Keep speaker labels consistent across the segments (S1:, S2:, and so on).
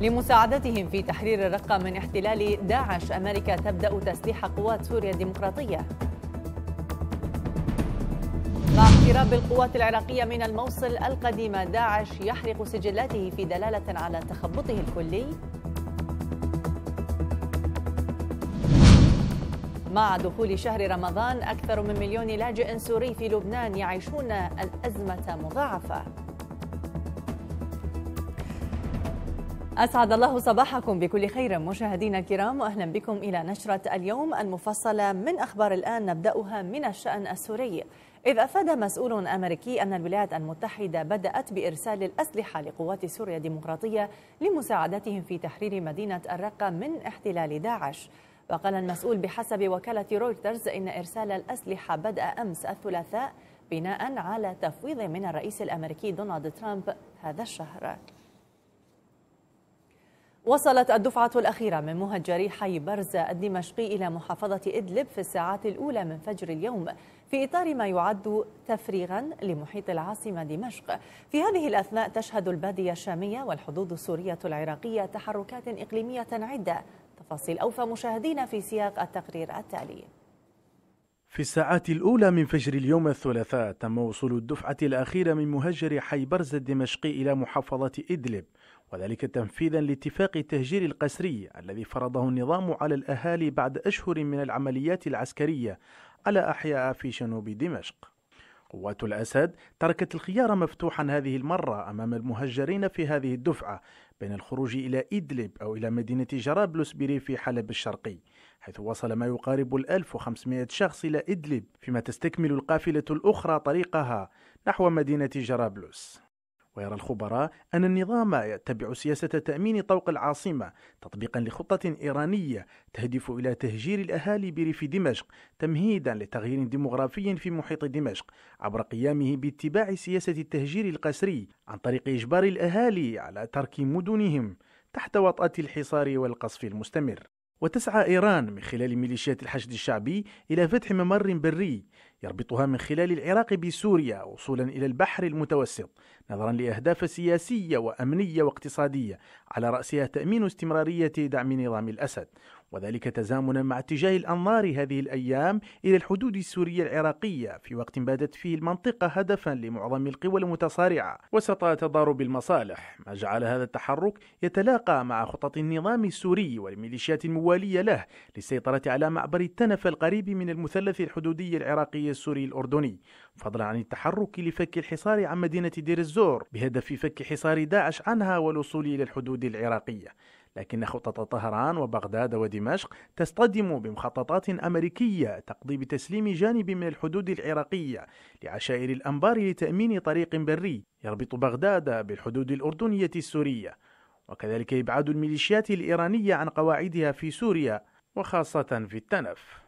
S1: لمساعدتهم في تحرير الرقة من احتلال داعش أمريكا تبدأ تسليح قوات سوريا الديمقراطية مع اقتراب القوات العراقية من الموصل القديمة داعش يحرق سجلاته في دلالة على تخبطه الكلي مع دخول شهر رمضان أكثر من مليون لاجئ سوري في لبنان يعيشون الأزمة مضاعفة أسعد الله صباحكم بكل خير مشاهدينا الكرام وأهلا بكم إلى نشرة اليوم المفصلة من أخبار الآن نبدأها من الشأن السوري إذ أفاد مسؤول أمريكي أن الولايات المتحدة بدأت بإرسال الأسلحة لقوات سوريا الديمقراطية لمساعدتهم في تحرير مدينة الرقة من احتلال داعش وقال المسؤول بحسب وكالة رويترز إن إرسال الأسلحة بدأ أمس الثلاثاء بناء على تفويض من الرئيس الأمريكي دونالد ترامب هذا الشهر وصلت الدفعة الأخيرة من مهجري حي برزة الدمشقي إلى محافظة إدلب في الساعات الأولى من فجر اليوم في إطار ما يعد تفريغا لمحيط العاصمة دمشق في هذه الأثناء تشهد البادية الشامية والحدود السورية العراقية تحركات إقليمية عدة تفاصيل أوفى مشاهدينا في سياق التقرير التالي
S2: في الساعات الأولى من فجر اليوم الثلاثاء تم وصول الدفعة الأخيرة من مهجر حي برزة الدمشقي إلى محافظة إدلب وذلك تنفيذا لاتفاق التهجير القسري الذي فرضه النظام على الأهالي بعد أشهر من العمليات العسكرية على أحياء في جنوب دمشق قوات الأسد تركت الخيار مفتوحا هذه المرة أمام المهجرين في هذه الدفعة بين الخروج إلى إدلب أو إلى مدينة جرابلس بريف حلب الشرقي حيث وصل ما يقارب ال 1500 شخص إلى إدلب فيما تستكمل القافلة الأخرى طريقها نحو مدينة جرابلس ويرى الخبراء أن النظام يتبع سياسة تأمين طوق العاصمة تطبيقا لخطة إيرانية تهدف إلى تهجير الأهالي بريف دمشق تمهيدا لتغيير ديمغرافي في محيط دمشق عبر قيامه باتباع سياسة التهجير القسري عن طريق إجبار الأهالي على ترك مدنهم تحت وطأة الحصار والقصف المستمر وتسعى إيران من خلال ميليشيات الحشد الشعبي إلى فتح ممر بري يربطها من خلال العراق بسوريا وصولا إلى البحر المتوسط نظرا لأهداف سياسية وأمنية واقتصادية على رأسها تأمين استمرارية دعم نظام الأسد وذلك تزامنا مع اتجاه الأنظار هذه الأيام إلى الحدود السورية العراقية في وقت بادت فيه المنطقة هدفا لمعظم القوى المتصارعة وسط تضارب المصالح ما جعل هذا التحرك يتلاقى مع خطط النظام السوري والميليشيات الموالية له للسيطرة على معبر التنف القريب من المثلث الحدودي العراقي السوري الأردني فضلا عن التحرك لفك الحصار عن مدينة دير الزور بهدف فك حصار داعش عنها والوصول إلى الحدود العراقية لكن خطط طهران وبغداد ودمشق تصطدم بمخططات أمريكية تقضي بتسليم جانب من الحدود العراقية لعشائر الأنبار لتأمين طريق بري يربط بغداد بالحدود الأردنية السورية وكذلك إبعاد الميليشيات الإيرانية عن قواعدها في سوريا وخاصة في التنف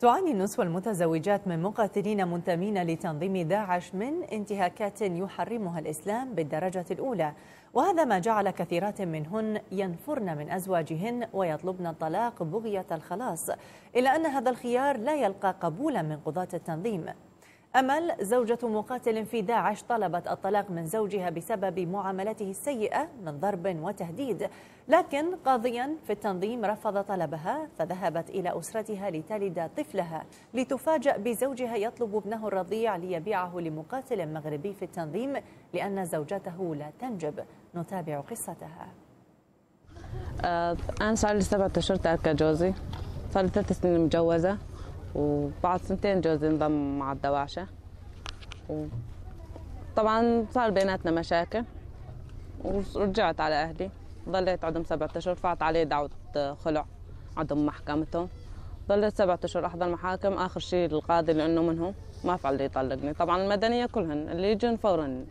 S1: تعاني النسوة المتزوجات من مقاتلين منتمين لتنظيم داعش من انتهاكات يحرمها الإسلام بالدرجة الأولى وهذا ما جعل كثيرات منهن ينفرن من أزواجهن ويطلبن الطلاق بغية الخلاص إلا أن هذا الخيار لا يلقى قبولا من قضاة التنظيم أمل زوجة مقاتل في داعش طلبت الطلاق من زوجها بسبب معاملته السيئة من ضرب وتهديد لكن قاضيا في التنظيم رفض طلبها فذهبت إلى أسرتها لتلد طفلها لتفاجأ بزوجها يطلب ابنه الرضيع ليبيعه لمقاتل مغربي في التنظيم لأن زوجته لا تنجب نتابع قصتها
S3: آه، أنا صار لي سبعة أشهر ترك جوزي صار لي ثلاث سنين متجوزة وبعد سنتين جوزي انضم مع الدواشة طبعا صار بيناتنا مشاكل ورجعت على أهلي ضليت عندهم سبعة أشهر فات علي دعوة خلع عندهم محكمتهم ضليت سبعة أشهر أحضر محاكم آخر شيء القاضي لأنه منهم ما فعل يطلقني طبعا المدنية كلهن اللي يجون فورا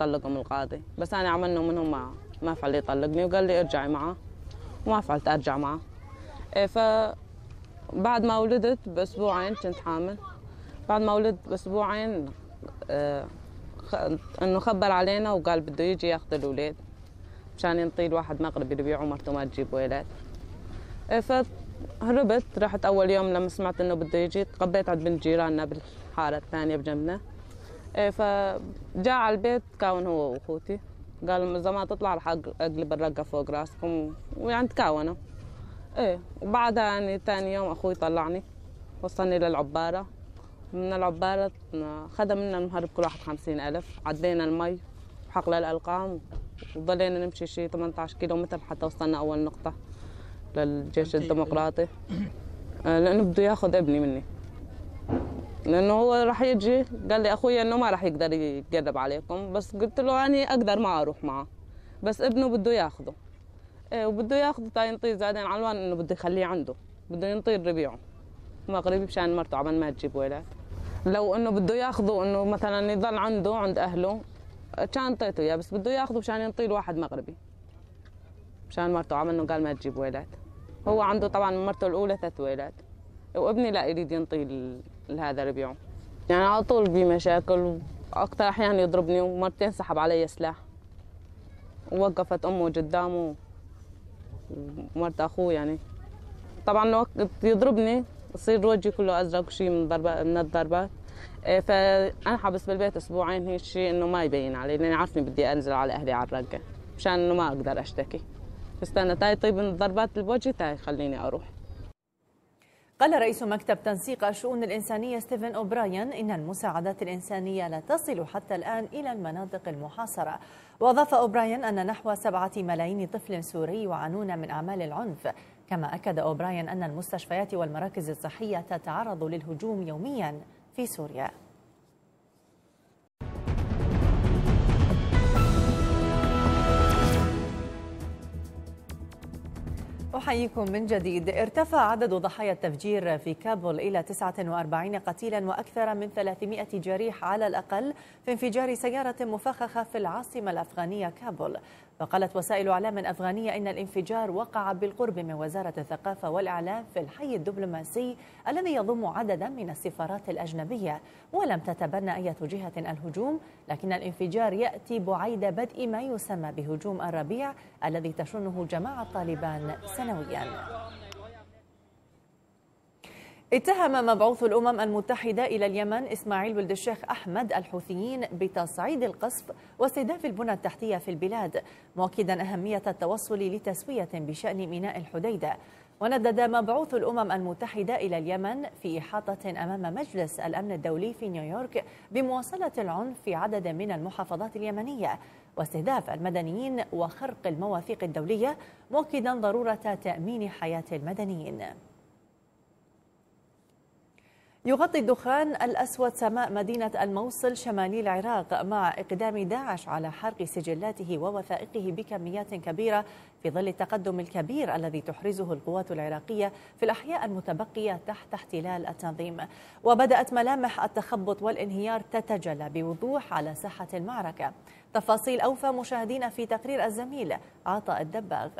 S3: طلقهم القاضي بس انا عملنا منهم ما ما فعل يطلقني وقال لي ارجعي معه وما فعلت ارجع معه إيه، ف بعد ما ولدت باسبوعين كنت حامل بعد ما ولدت باسبوعين آه انه خبر علينا وقال بده يجي ياخذ الاولاد مشان ينطي الواحد مغربي اللي بيبيعه مرته ما تجيب ولاد إيه، فهربت رحت اول يوم لما سمعت انه بده يجي تقبيت عند بنت جيراننا بالحاره الثانيه بجنبنا إيه، فجاء على البيت تكاون هو واخوتي قال اذا ما تطلع راح اقلب الرقه فوق راسكم ويعني تكاونوا ايه وبعدها يعني ثاني يوم اخوي طلعني وصلني للعباره من العبارة خدم منا المهرب كل واحد خمسين ألف عدينا المي وحقل الألقام وضلينا نمشي شي 18 كيلو متر حتى وصلنا أول نقطة للجيش الديمقراطي إيه، لأنه بده ياخذ ابني مني لانه هو راح يجي قال لي اخويا انه ما راح يقدر يتقرب عليكم بس قلت له اني اقدر ما اروح معه بس ابنه بده ياخذه إيه وبده ياخذه تا ينطيه زادين علوان انه بده يخليه عنده بده ينطيه ربيعه مغربي مشان مرته عمل ما تجيب ولاد لو انه بده ياخذه انه مثلا يضل عنده عند اهله كان انطيته اياه بس بده ياخذه مشان ينطيه لواحد مغربي مشان مرته عمل انه قال ما تجيب ولاد هو عنده طبعا مرته الاولى ثلاث ولاد وابني لا يريد ينطي لهذا اليوم يعني على طول في مشاكل أكثر أحيان يضربني ومرتين سحب علي سلاح ووقفت أمه قدامه ومرت أخوه يعني طبعا وقت يضربني يصير وجهي كله أزرق وشي من ضربة من الضربات إيه، حبس بالبيت اسبوعين هيك شيء انه ما يبين علي لاني عارفني بدي انزل على اهلي على الرقه مشان انه ما اقدر اشتكي بستنى تاي طيب من طيب، ضربات الوجه تاي خليني اروح قال رئيس مكتب
S1: تنسيق الشؤون الإنسانية ستيفن أوبراين إن المساعدات الإنسانية لا تصل حتى الآن إلى المناطق المحاصرة وأضاف أوبراين أن نحو سبعة ملايين طفل سوري يعانون من أعمال العنف كما أكد أوبراين أن المستشفيات والمراكز الصحية تتعرض للهجوم يوميا في سوريا أحييكم من جديد ارتفع عدد ضحايا التفجير في كابول إلى 49 قتيلا وأكثر من 300 جريح على الأقل في انفجار سيارة مفخخة في العاصمة الأفغانية كابول وقالت وسائل أعلام أفغانية إن الانفجار وقع بالقرب من وزارة الثقافة والإعلام في الحي الدبلوماسي الذي يضم عددا من السفارات الأجنبية ولم تتبنى أي جهة الهجوم لكن الانفجار يأتي بعيد بدء ما يسمى بهجوم الربيع الذي تشنه جماعة طالبان سنة معنويا اتهم مبعوث الأمم المتحدة إلى اليمن إسماعيل ولد الشيخ أحمد الحوثيين بتصعيد القصف واستهداف البنى التحتية في البلاد مؤكدا أهمية التوصل لتسوية بشأن ميناء الحديدة وندد مبعوث الأمم المتحدة إلى اليمن في إحاطة أمام مجلس الأمن الدولي في نيويورك بمواصلة العنف في عدد من المحافظات اليمنية واستهداف المدنيين وخرق المواثيق الدولية مؤكدا ضرورة تأمين حياة المدنيين يغطي الدخان الأسود سماء مدينة الموصل شمالي العراق مع إقدام داعش على حرق سجلاته ووثائقه بكميات كبيرة في ظل التقدم الكبير الذي تحرزه القوات العراقية في الأحياء المتبقية تحت احتلال التنظيم وبدأت ملامح التخبط والانهيار تتجلى بوضوح على ساحة المعركة تفاصيل أوفى مشاهدينا في تقرير الزميل عطاء الدباغ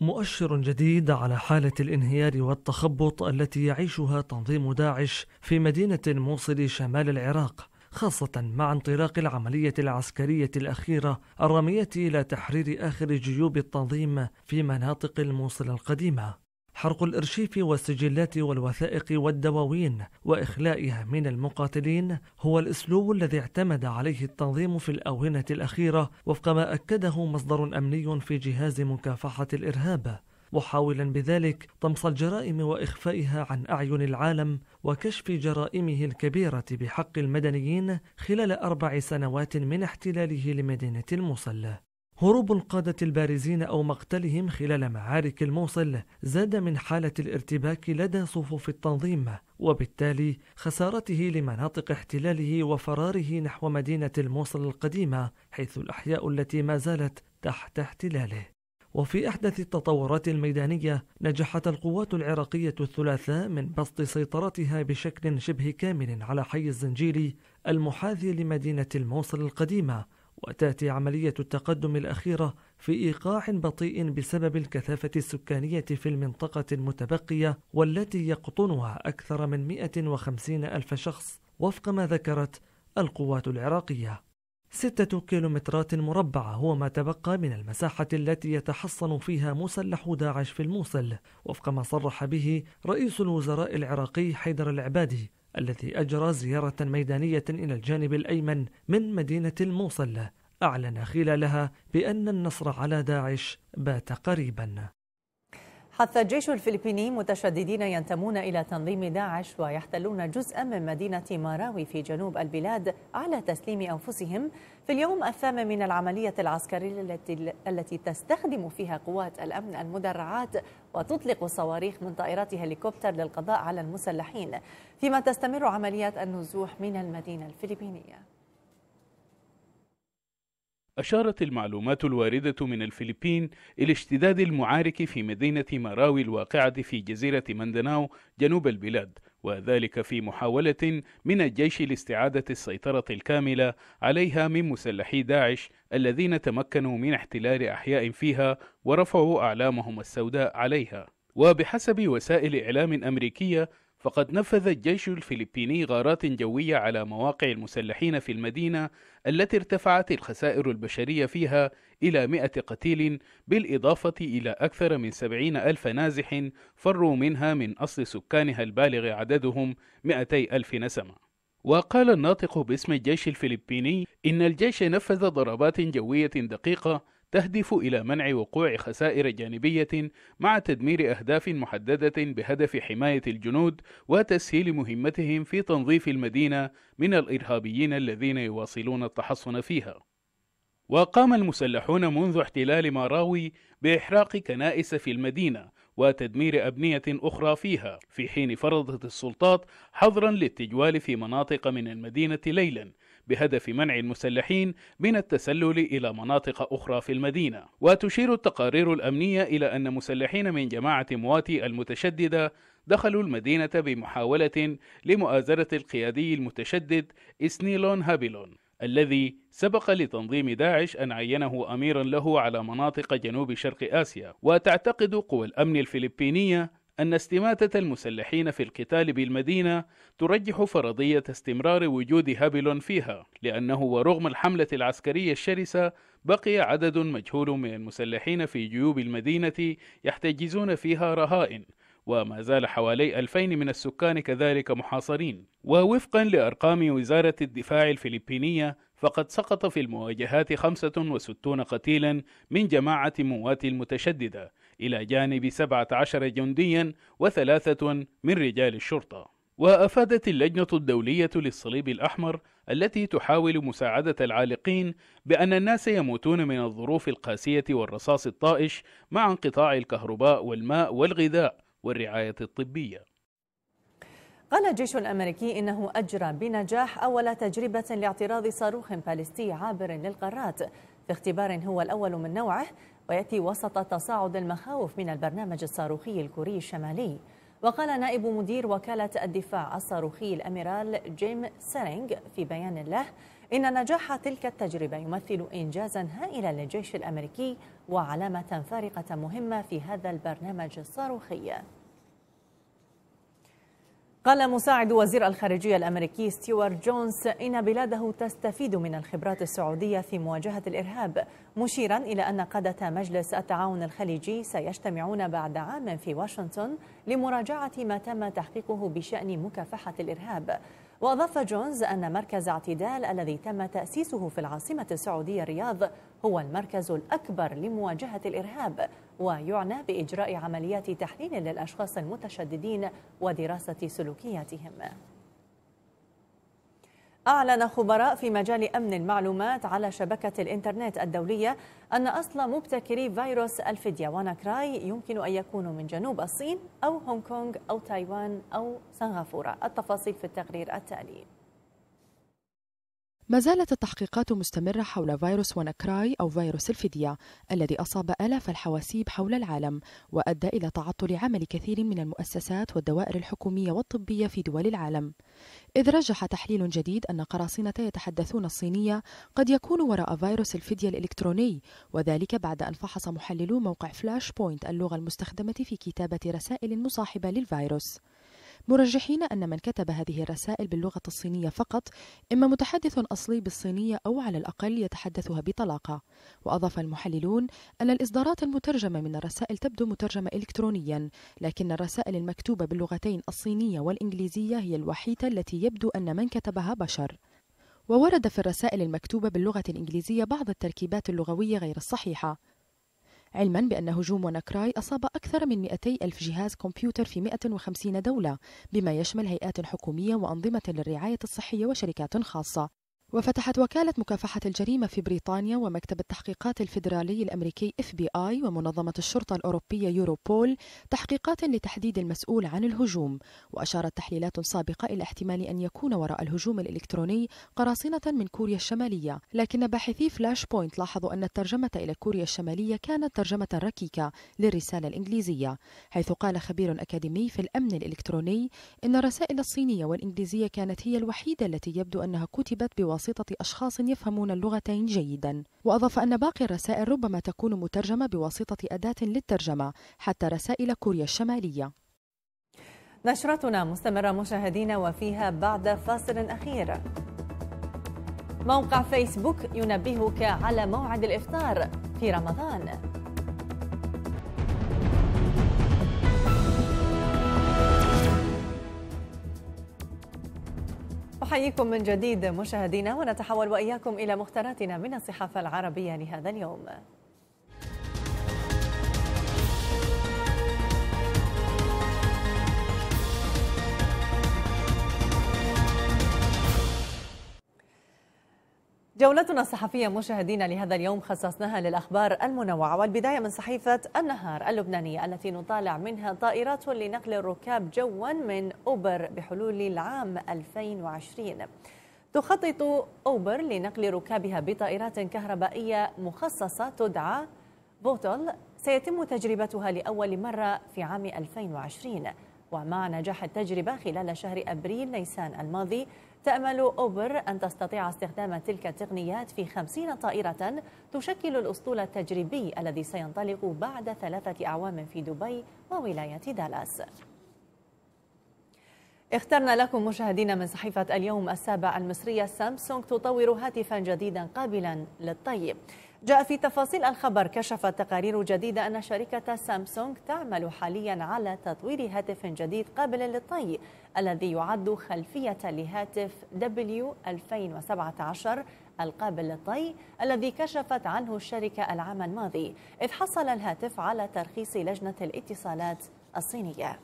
S4: مؤشر جديد على حالة الانهيار والتخبط التي يعيشها تنظيم داعش في مدينة موصل شمال العراق خاصة مع انطلاق العملية العسكرية الأخيرة الرامية إلى تحرير آخر جيوب التنظيم في مناطق الموصل القديمة حرق الارشيف والسجلات والوثائق والدواوين واخلائها من المقاتلين هو الاسلوب الذي اعتمد عليه التنظيم في الاونه الاخيره وفق ما اكده مصدر امني في جهاز مكافحه الارهاب محاولا بذلك طمس الجرائم واخفائها عن اعين العالم وكشف جرائمه الكبيره بحق المدنيين خلال اربع سنوات من احتلاله لمدينه الموصل هروب القادة البارزين أو مقتلهم خلال معارك الموصل زاد من حالة الارتباك لدى صفوف التنظيم وبالتالي خسارته لمناطق احتلاله وفراره نحو مدينة الموصل القديمة حيث الأحياء التي ما زالت تحت احتلاله وفي أحدث التطورات الميدانية نجحت القوات العراقية الثلاثاء من بسط سيطرتها بشكل شبه كامل على حي الزنجيري المحاذي لمدينة الموصل القديمة وتأتي عملية التقدم الأخيرة في إيقاع بطيء بسبب الكثافة السكانية في المنطقة المتبقية والتي يقطنها أكثر من 150 ألف شخص وفق ما ذكرت القوات العراقية ستة كيلومترات مربعة هو ما تبقى من المساحة التي يتحصن فيها مسلح داعش في الموصل وفق ما صرح به رئيس الوزراء العراقي حيدر العبادي الذي أجرى زيارة ميدانية إلى الجانب الأيمن من مدينة الموصل أعلن خلالها بأن النصر على داعش بات قريبا
S1: حث الجيش الفلبيني متشددين ينتمون إلى تنظيم داعش ويحتلون جزءا من مدينة ماراوي في جنوب البلاد على تسليم أنفسهم في اليوم الثامن من العملية العسكرية التي, التي تستخدم فيها قوات الأمن المدرعات وتطلق صواريخ من طائرات هليكوبتر للقضاء على المسلحين فيما تستمر عمليات النزوح من المدينة الفلبينية
S5: أشارت المعلومات الواردة من الفلبين إلى اشتداد المعارك في مدينة مراوي الواقعة في جزيرة مندناو جنوب البلاد وذلك في محاولة من الجيش لاستعادة السيطرة الكاملة عليها من مسلحي داعش الذين تمكنوا من احتلال أحياء فيها ورفعوا أعلامهم السوداء عليها وبحسب وسائل إعلام أمريكية فقد نفذ الجيش الفلبيني غارات جوية على مواقع المسلحين في المدينة التي ارتفعت الخسائر البشرية فيها إلى 100 قتيل بالإضافة إلى أكثر من سبعين ألف نازح فروا منها من أصل سكانها البالغ عددهم مئتي ألف نسمة وقال الناطق باسم الجيش الفلبيني إن الجيش نفذ ضربات جوية دقيقة تهدف إلى منع وقوع خسائر جانبية مع تدمير أهداف محددة بهدف حماية الجنود وتسهيل مهمتهم في تنظيف المدينة من الإرهابيين الذين يواصلون التحصن فيها. وقام المسلحون منذ احتلال ماراوي بإحراق كنائس في المدينة وتدمير أبنية أخرى فيها في حين فرضت السلطات حظرا للتجوال في مناطق من المدينة ليلا بهدف منع المسلحين من التسلل إلى مناطق أخرى في المدينة وتشير التقارير الأمنية إلى أن مسلحين من جماعة مواتي المتشددة دخلوا المدينة بمحاولة لمؤازرة القيادي المتشدد إسنيلون هابيلون الذي سبق لتنظيم داعش أن عينه أميرا له على مناطق جنوب شرق آسيا وتعتقد قوى الأمن الفلبينية أن استماتة المسلحين في القتال بالمدينة ترجح فرضية استمرار وجود هابيلون فيها لأنه ورغم الحملة العسكرية الشرسة بقي عدد مجهول من المسلحين في جيوب المدينة يحتجزون فيها رهائن وما زال حوالي 2000 من السكان كذلك محاصرين ووفقا لأرقام وزارة الدفاع الفلبينية فقد سقط في المواجهات 65 قتيلا من جماعة موات المتشددة إلى جانب 17 جنديا وثلاثة من رجال الشرطة وأفادت اللجنة الدولية للصليب الأحمر التي تحاول مساعدة العالقين بأن الناس يموتون من الظروف القاسية والرصاص الطائش مع انقطاع الكهرباء والماء والغذاء والرعاية الطبية
S1: قال الجيش الأمريكي إنه أجرى بنجاح أول تجربة لاعتراض صاروخ فلسطيني عابر للقارات في اختبار هو الأول من نوعه ويأتي وسط تصاعد المخاوف من البرنامج الصاروخي الكوري الشمالي وقال نائب مدير وكالة الدفاع الصاروخي الأميرال جيم سيرينغ في بيان له إن نجاح تلك التجربة يمثل إنجازا هائلا للجيش الأمريكي وعلامة فارقة مهمة في هذا البرنامج الصاروخي قال مساعد وزير الخارجية الأمريكي ستيوارت جونز إن بلاده تستفيد من الخبرات السعودية في مواجهة الإرهاب مشيرا إلى أن قادة مجلس التعاون الخليجي سيجتمعون بعد عام في واشنطن لمراجعة ما تم تحقيقه بشأن مكافحة الإرهاب وأضاف جونز أن مركز اعتدال الذي تم تأسيسه في العاصمة السعودية الرياض هو المركز الأكبر لمواجهة الإرهاب ويعنى بإجراء عمليات تحليل للأشخاص المتشددين ودراسة سلوكياتهم أعلن خبراء في مجال أمن المعلومات على شبكة الإنترنت الدولية أن أصل مبتكري فيروس الفدية واناكراي يمكن أن يكونوا من جنوب الصين أو هونغ كونغ أو تايوان أو سنغافورة التفاصيل في التقرير التالي
S6: ما زالت التحقيقات مستمرة حول فيروس ونكراي أو فيروس الفدية الذي أصاب آلاف الحواسيب حول العالم وأدى إلى تعطل عمل كثير من المؤسسات والدوائر الحكومية والطبية في دول العالم إذ رجح تحليل جديد أن قراصنة يتحدثون الصينية قد يكون وراء فيروس الفدية الإلكتروني وذلك بعد أن فحص محللو موقع فلاش بوينت اللغة المستخدمة في كتابة رسائل مصاحبة للفيروس مرجحين أن من كتب هذه الرسائل باللغة الصينية فقط إما متحدث أصلي بالصينية أو على الأقل يتحدثها بطلاقة وأضاف المحللون أن الإصدارات المترجمة من الرسائل تبدو مترجمة إلكترونيا لكن الرسائل المكتوبة باللغتين الصينية والإنجليزية هي الوحيدة التي يبدو أن من كتبها بشر وورد في الرسائل المكتوبة باللغة الإنجليزية بعض التركيبات اللغوية غير الصحيحة علما بأن هجوم ونكراي أصاب أكثر من 200 ألف جهاز كمبيوتر في 150 دولة بما يشمل هيئات حكومية وأنظمة للرعاية الصحية وشركات خاصة وفتحت وكالة مكافحة الجريمة في بريطانيا ومكتب التحقيقات الفيدرالي الأمريكي FBI ومنظمة الشرطة الأوروبية يوروبول تحقيقات لتحديد المسؤول عن الهجوم وأشارت تحليلات سابقة إلى احتمال أن يكون وراء الهجوم الإلكتروني قراصنة من كوريا الشمالية لكن باحثي فلاش بوينت لاحظوا أن الترجمة إلى كوريا الشمالية كانت ترجمة ركيكة للرسالة الإنجليزية حيث قال خبير أكاديمي في الأمن الإلكتروني إن الرسائل الصينية والإنجليزية كانت هي الوحيدة التي يبدو أنها كتبت بواسطة بواسطة أشخاص يفهمون اللغتين جيدا وأضاف أن باقي الرسائل ربما تكون مترجمة بواسطة أداة للترجمة حتى رسائل كوريا الشمالية
S1: نشرتنا مستمرة مشاهدينا وفيها بعد فاصل أخير موقع فيسبوك ينبهك على موعد الإفطار في رمضان نحييكم من جديد مشاهدينا ونتحول واياكم الى مختاراتنا من الصحافه العربيه لهذا اليوم جولتنا الصحفية مشاهدينا لهذا اليوم خصصناها للأخبار المنوعة والبداية من صحيفة النهار اللبنانية التي نطالع منها طائرات لنقل الركاب جوا من أوبر بحلول العام 2020 تخطط أوبر لنقل ركابها بطائرات كهربائية مخصصة تدعى بوتل سيتم تجربتها لأول مرة في عام 2020 ومع نجاح التجربة خلال شهر أبريل نيسان الماضي تأمل أوبر أن تستطيع استخدام تلك التقنيات في خمسين طائرة تشكل الأسطول التجريبي الذي سينطلق بعد ثلاثة أعوام في دبي وولاية دالاس اخترنا لكم مشاهدينا من صحيفة اليوم السابع المصرية سامسونج تطور هاتفا جديدا قابلا للطيب جاء في تفاصيل الخبر كشفت تقارير جديدة أن شركة سامسونج تعمل حاليا على تطوير هاتف جديد قابل للطي الذي يعد خلفية لهاتف W2017 القابل للطي الذي كشفت عنه الشركة العام الماضي إذ حصل الهاتف على ترخيص لجنة الاتصالات الصينية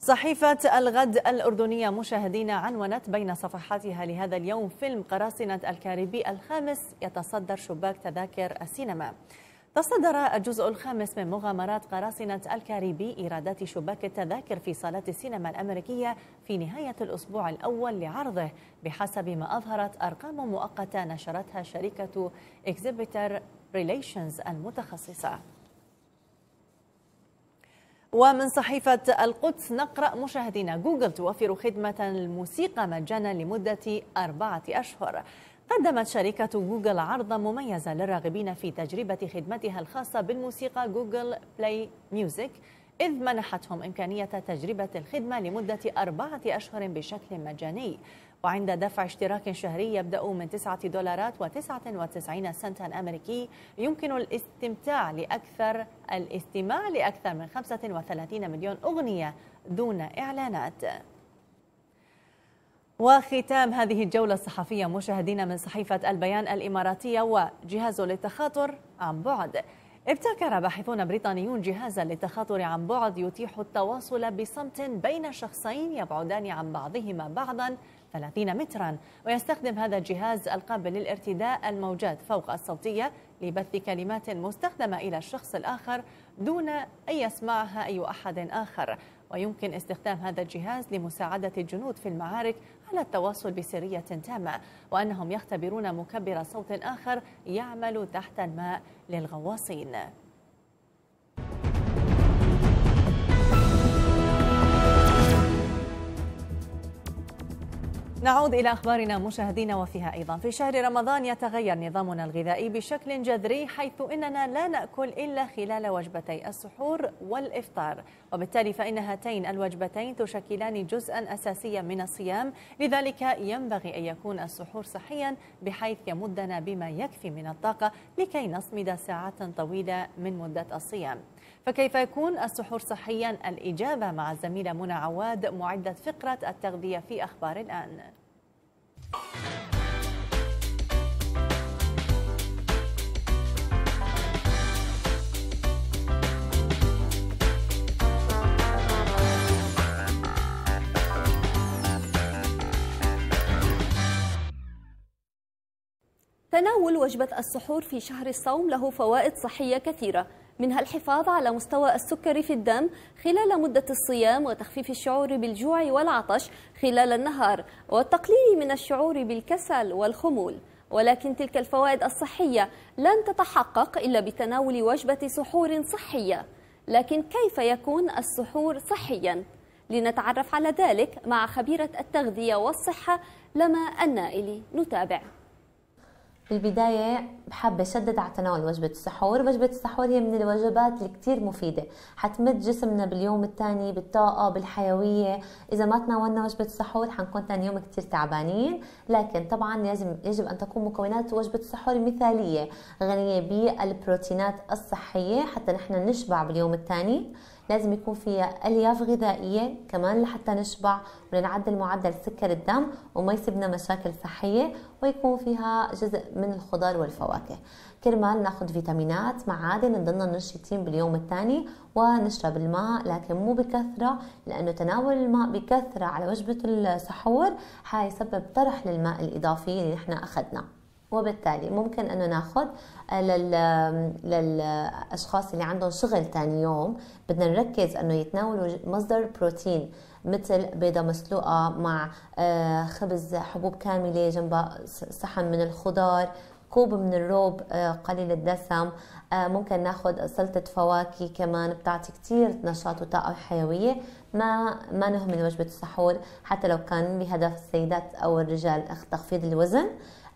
S1: صحيفة الغد الأردنية مشاهدين عنونت بين صفحاتها لهذا اليوم فيلم قراصنة الكاريبي الخامس يتصدر شباك تذاكر السينما تصدر الجزء الخامس من مغامرات قراصنة الكاريبي إيرادات شباك التذاكر في صالات السينما الأمريكية في نهاية الأسبوع الأول لعرضه بحسب ما أظهرت أرقام مؤقتة نشرتها شركة إكزيبيتر ريليشنز المتخصصة ومن صحيفة القدس نقرأ مشاهدينا جوجل توفر خدمة الموسيقى مجانا لمدة أربعة أشهر قدمت شركة جوجل عرضا مميزا للراغبين في تجربة خدمتها الخاصة بالموسيقى جوجل بلاي ميوزك إذ منحتهم إمكانية تجربة الخدمة لمدة أربعة أشهر بشكل مجاني وعند دفع اشتراك شهري يبدأ من 9 دولارات و99 سنتا أمريكي يمكن الاستمتاع لأكثر الاستماع لأكثر من 35 مليون أغنية دون إعلانات وختام هذه الجولة الصحفية مشاهدينا من صحيفة البيان الإماراتية وجهاز للتخاطر عن بعد ابتكر باحثون بريطانيون جهازا للتخاطر عن بعد يتيح التواصل بصمت بين شخصين يبعدان عن بعضهما بعضا 30 مترا ويستخدم هذا الجهاز القابل للارتداء الموجات فوق الصوتية لبث كلمات مستخدمة إلى الشخص الآخر دون أن يسمعها أي أحد آخر ويمكن استخدام هذا الجهاز لمساعدة الجنود في المعارك على التواصل بسرية تامة وأنهم يختبرون مكبر صوت آخر يعمل تحت الماء للغواصين نعود إلى أخبارنا مشاهدينا وفيها أيضا في شهر رمضان يتغير نظامنا الغذائي بشكل جذري حيث إننا لا نأكل إلا خلال وجبتي السحور والإفطار وبالتالي فإن هاتين الوجبتين تشكلان جزءا أساسيا من الصيام لذلك ينبغي أن يكون السحور صحيا بحيث يمدنا بما يكفي من الطاقة لكي نصمد ساعات طويلة من مدة الصيام فكيف يكون السحور صحيا الإجابة مع الزميلة منى عواد معدة فقرة التغذية في أخبار الآن
S7: تناول وجبة السحور في شهر الصوم له فوائد صحية كثيرة منها الحفاظ على مستوى السكر في الدم خلال مدة الصيام وتخفيف الشعور بالجوع والعطش خلال النهار والتقليل من الشعور بالكسل والخمول ولكن تلك الفوائد الصحية لن تتحقق إلا بتناول وجبة سحور صحية لكن كيف يكون السحور صحياً؟ لنتعرف على ذلك مع خبيرة التغذية والصحة لما النائلي نتابع بالبداية حابة أشدد على تناول وجبة السحور وجبة السحور هي من الوجبات اللي كتير مفيدة حتمد جسمنا باليوم الثاني بالطاقة بالحيوية إذا ما تناولنا وجبة السحور حنكون ثاني يوم كتير تعبانين لكن طبعا لازم يجب أن تكون مكونات وجبة السحور مثالية غنية بالبروتينات الصحية حتى نحن نشبع باليوم الثاني لازم يكون فيها الياف غذائيه كمان لحتى نشبع ونعدل معدل سكر الدم وما يسبنا مشاكل صحيه ويكون فيها جزء من الخضار والفواكه كرمال ناخذ فيتامينات معادن نضلنا نشيطين باليوم الثاني ونشرب الماء لكن مو بكثره لانه تناول الماء بكثره على وجبه السحور حيسبب طرح للماء الاضافي اللي نحن اخذناه وبالتالي ممكن انه ناخذ آه، للاشخاص اللي عندهم شغل ثاني يوم بدنا نركز انه يتناولوا مصدر بروتين مثل بيضة مسلوقة مع آه، خبز حبوب كاملة جنبها صحن من الخضار كوب من الروب آه، قليل الدسم ممكن ناخذ سلطة فواكه كمان بتعطي كثير نشاط وطاقة حيوية ما ما نهمل وجبة السحور حتى لو كان بهدف السيدات أو الرجال تخفيض الوزن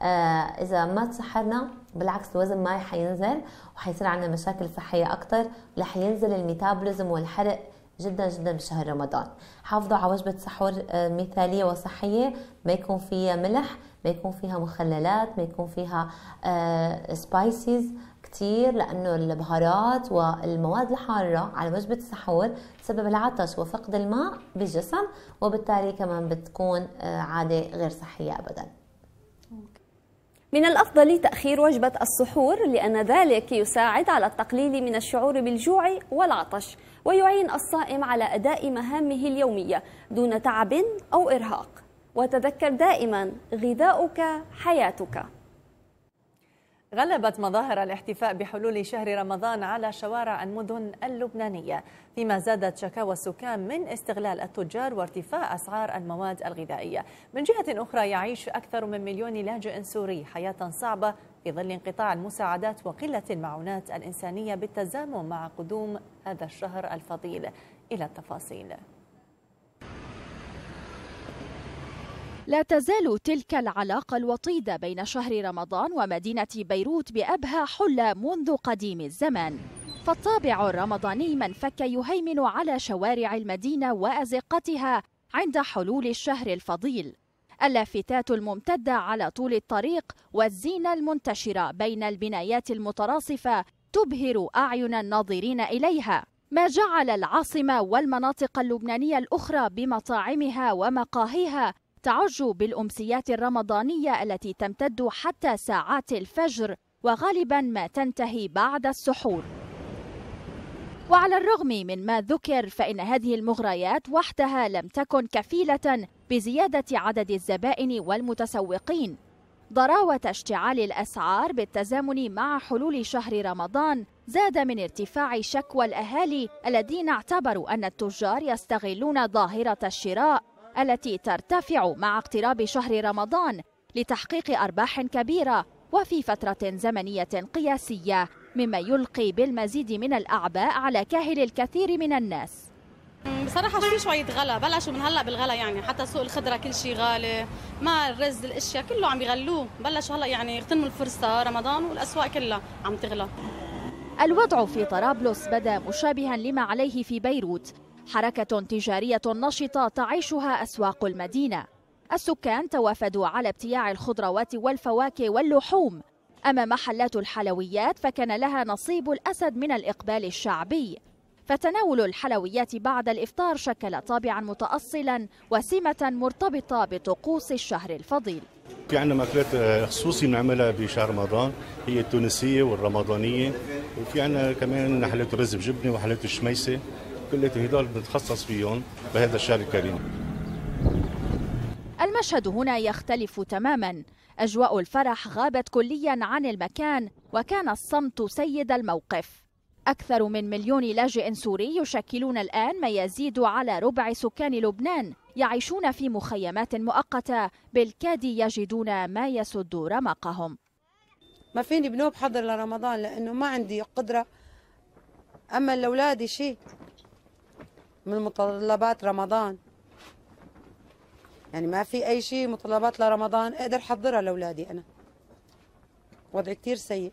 S7: آه، اذا ما تسحرنا بالعكس الوزن ما حينزل وحيصير عندنا مشاكل صحيه اكثر رح ينزل الميتابوليزم والحرق جدا جدا بشهر رمضان حافظوا على وجبة سحور آه، مثالية وصحية ما يكون فيها ملح ما يكون فيها مخللات ما يكون فيها سبايسيز آه، كثير لأنه البهارات والمواد الحارة على وجبة السحور تسبب العطش وفقد الماء بالجسم وبالتالي كمان بتكون عادة غير صحية أبداً من الأفضل تأخير وجبة السحور لأن ذلك يساعد على التقليل من الشعور بالجوع والعطش ويعين الصائم على أداء مهامه اليومية دون تعب أو إرهاق وتذكر دائما
S1: غذاؤك حياتك غلبت مظاهر الاحتفاء بحلول شهر رمضان على شوارع المدن اللبنانية فيما زادت شكاوى السكان من استغلال التجار وارتفاع أسعار المواد الغذائية من جهة أخرى يعيش أكثر من مليون لاجئ سوري حياة صعبة في ظل انقطاع المساعدات وقلة المعونات الإنسانية بالتزامن مع قدوم هذا الشهر الفضيل إلى التفاصيل
S8: لا تزال تلك العلاقة الوطيدة بين شهر رمضان ومدينة بيروت بأبها حلة منذ قديم الزمن فالطابع الرمضاني من فك يهيمن على شوارع المدينة وأزقتها عند حلول الشهر الفضيل اللافتات الممتدة على طول الطريق والزينة المنتشرة بين البنايات المتراصفة تبهر أعين الناظرين إليها ما جعل العاصمة والمناطق اللبنانية الأخرى بمطاعمها ومقاهيها تعج بالأمسيات الرمضانية التي تمتد حتى ساعات الفجر وغالبا ما تنتهي بعد السحور وعلى الرغم من ما ذكر فإن هذه المغريات وحدها لم تكن كفيلة بزيادة عدد الزبائن والمتسوقين ضراوة اشتعال الأسعار بالتزامن مع حلول شهر رمضان زاد من ارتفاع شكوى الأهالي الذين اعتبروا أن التجار يستغلون ظاهرة الشراء التي ترتفع مع اقتراب شهر رمضان لتحقيق أرباح كبيرة وفي فترة زمنية قياسية مما يلقي بالمزيد من الأعباء على كاهل الكثير من الناس
S6: بصراحة في شوية غلا بلشوا من هلا بالغلا يعني حتى سوق الخضرة كل شيء غالي ما الرز الاشياء كله عم يغلوه بلشوا هلا يعني يغتنموا الفرصة رمضان والاسواق كلها عم تغلى
S8: الوضع في طرابلس بدا مشابها لما عليه في بيروت حركة تجارية نشطة تعيشها أسواق المدينة السكان توافدوا على ابتياع الخضروات والفواكه واللحوم أما محلات الحلويات فكان لها نصيب الأسد من الإقبال الشعبي فتناول الحلويات بعد الإفطار شكل طابعا متأصلا وسمة مرتبطة بطقوس الشهر الفضيل
S2: في عندنا مأكلات خصوصي بنعملها بشهر رمضان هي التونسية والرمضانية وفي عندنا كمان حلات الرز بجبنة وحلات الشميسة كلتي هدول بنتخصص فيهم بهذا الشهر الكريم
S8: المشهد هنا يختلف تماما أجواء الفرح غابت كليا عن المكان وكان الصمت سيد الموقف أكثر من مليون لاجئ سوري يشكلون الآن ما يزيد على ربع سكان لبنان يعيشون في مخيمات مؤقتة
S6: بالكاد يجدون ما يسد رمقهم ما فيني بنوب حضر لرمضان لأنه ما عندي قدرة أما الأولاد شيء من متطلبات رمضان يعني ما في أي شيء متطلبات لرمضان أقدر أحضرها لأولادي أنا وضع كتير سيء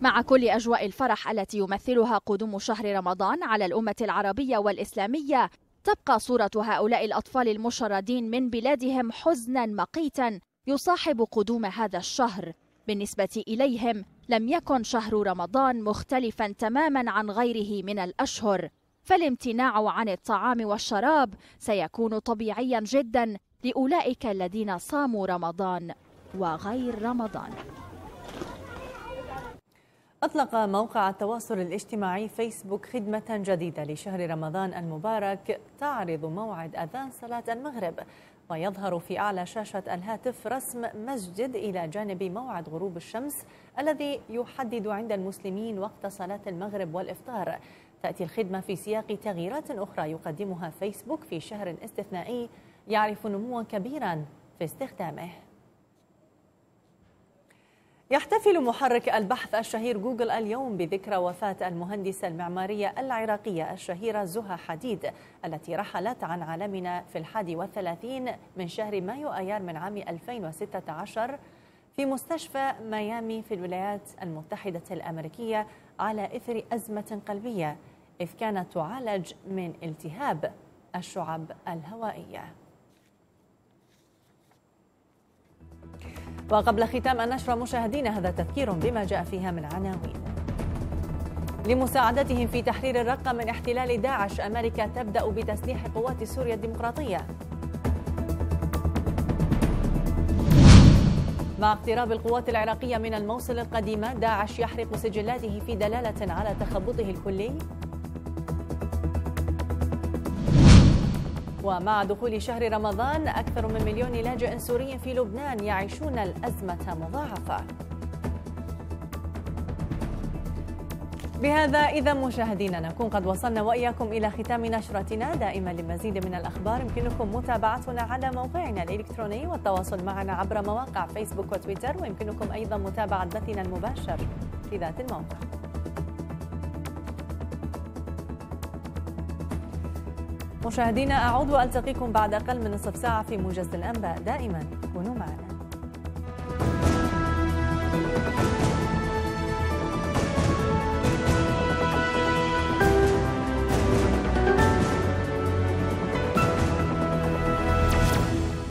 S8: مع كل أجواء الفرح التي يمثلها قدوم شهر رمضان على الأمة العربية والإسلامية تبقى صورة هؤلاء الأطفال المشردين من بلادهم حزنا مقيتا يصاحب قدوم هذا الشهر بالنسبة إليهم لم يكن شهر رمضان مختلفا تماما عن غيره من الأشهر فالامتناع عن الطعام والشراب سيكون طبيعيا جدا لاولئك الذين صاموا رمضان وغير رمضان
S1: أطلق موقع التواصل الاجتماعي فيسبوك خدمة جديدة لشهر رمضان المبارك تعرض موعد أذان صلاة المغرب ويظهر في أعلى شاشة الهاتف رسم مسجد إلى جانب موعد غروب الشمس الذي يحدد عند المسلمين وقت صلاة المغرب والإفطار تأتي الخدمة في سياق تغييرات أخرى يقدمها فيسبوك في شهر استثنائي يعرف نموا كبيرا في استخدامه يحتفل محرك البحث الشهير جوجل اليوم بذكرى وفاة المهندسة المعمارية العراقية الشهيرة زها حديد التي رحلت عن عالمنا في الحادي والثلاثين من شهر مايو أيار من عام 2016 في مستشفى ميامي في الولايات المتحدة الأمريكية على إثر أزمة قلبية إذ كانت تعالج من التهاب الشعب الهوائية وقبل ختام النشرة مشاهدينا هذا تذكير بما جاء فيها من عناوين لمساعدتهم في تحرير الرقة من احتلال داعش أمريكا تبدأ بتسليح قوات سوريا الديمقراطية مع اقتراب القوات العراقية من الموصل القديمة داعش يحرق سجلاته في دلالة على تخبطه الكلي ومع دخول شهر رمضان أكثر من مليون لاجئ سوري في لبنان يعيشون الأزمة مضاعفة بهذا إذا مشاهدينا نكون قد وصلنا وإياكم إلى ختام نشرتنا دائما لمزيد من الأخبار يمكنكم متابعتنا على موقعنا الإلكتروني والتواصل معنا عبر مواقع فيسبوك وتويتر ويمكنكم أيضا متابعة بثنا المباشر في ذات الموقع مشاهدينا أعود وألتقيكم بعد أقل من نصف ساعة في موجز الأنباء دائما كونوا معنا